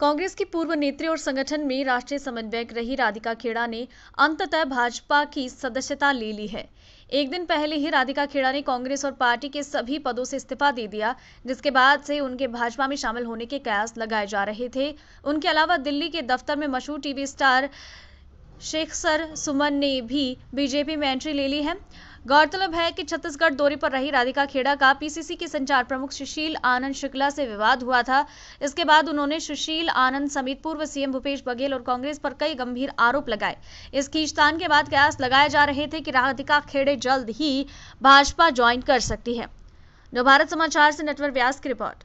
कांग्रेस की पूर्व नेत्री और संगठन में राष्ट्रीय समन्वयक रही राधिका खेड़ा ने अंततः भाजपा की सदस्यता ले ली है एक दिन पहले ही राधिका खेड़ा ने कांग्रेस और पार्टी के सभी पदों से इस्तीफा दे दिया जिसके बाद से उनके भाजपा में शामिल होने के कयास लगाए जा रहे थे उनके अलावा दिल्ली के दफ्तर में मशहूर TV star Shekhar Suman ने भी बीजेपी में एंट्री ले ली है गौरतलब है कि छत्तीसगढ़ दौरे पर रही राधिका खेड़ा का पीसीसी के संचार प्रमुख सुशील आनंद शुक्ला से विवाद हुआ था इसके बाद उन्होंने सुशील आनंद समेत पूर्व सीएम भूपेश बघेल और कांग्रेस पर कई गंभीर आरोप लगाए इस खींचतान के बाद कयास लगाए जा रहे थे कि राधिका खेड़े जल्द ही भाजपा ज्वाइन कर सकती है नवभारत समाचार से नेटवर्क व्यास की रिपोर्ट